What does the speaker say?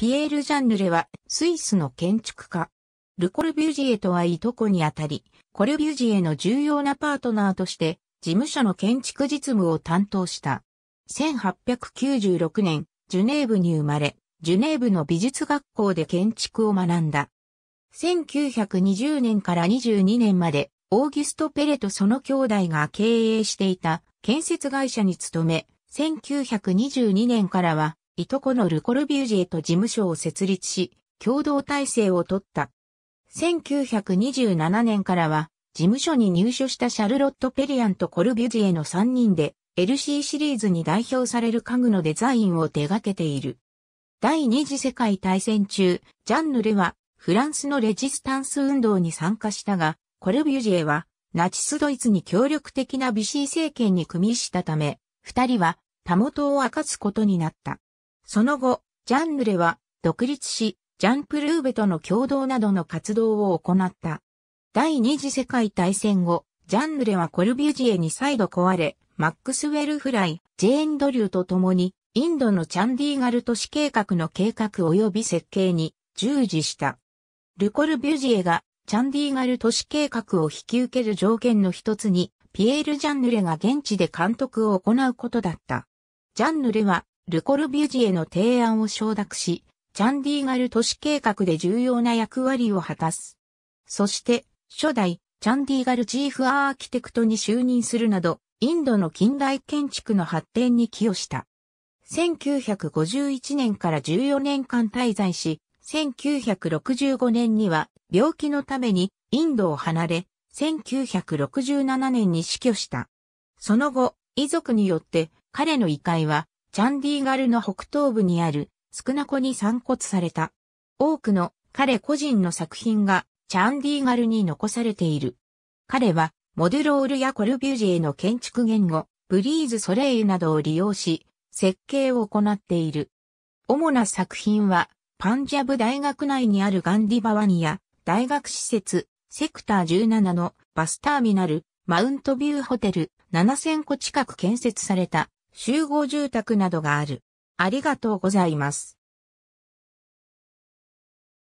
ピエール・ジャンヌレは、スイスの建築家。ルコルビュジエとはいとこにあたり、コルビュジエの重要なパートナーとして、事務所の建築実務を担当した。1896年、ジュネーブに生まれ、ジュネーブの美術学校で建築を学んだ。1920年から22年まで、オーギュスト・ペレとその兄弟が経営していた建設会社に勤め、1922年からはいとこのルコルビュージエと事務所を設立し、共同体制をとった。1927年からは、事務所に入所したシャルロット・ペリアンとコルビュジエの3人で、LC シリーズに代表される家具のデザインを手掛けている。第二次世界大戦中、ジャンヌレはフランスのレジスタンス運動に参加したが、コルビュジエはナチスドイツに協力的なビシー政権に組みしたため、二人はたもとを明かすことになった。その後、ジャンヌレは独立し、ジャンプルーベとの共同などの活動を行った。第二次世界大戦後、ジャンヌレはコルビュジエに再度壊れ、マックスウェル・フライ、ジェーン・ドリューと共に、インドのチャンディーガル都市計画の計画及び設計に従事した。ルコルビュジエがチャンディーガル都市計画を引き受ける条件の一つに、ピエール・ジャンヌレが現地で監督を行うことだった。ジャンヌレはルコルビュジエの提案を承諾し、チャンディーガル都市計画で重要な役割を果たす。そして、初代、チャンディーガルチーフアーキテクトに就任するなど、インドの近代建築の発展に寄与した。1951年から14年間滞在し、1965年には病気のためにインドを離れ、1967年に死去した。その後、遺族によって彼の遺骸はチャンディーガルの北東部にあるスクナコに散骨された。多くの彼個人の作品がチャンディーガルに残されている。彼はモデュロールやコルビュジエの建築言語、ブリーズ・ソレイユなどを利用し、設計を行っている。主な作品は、パンジャブ大学内にあるガンディバワニや、大学施設、セクター17のバスターミナル、マウントビューホテル、7000個近く建設された集合住宅などがある。ありがとうございます。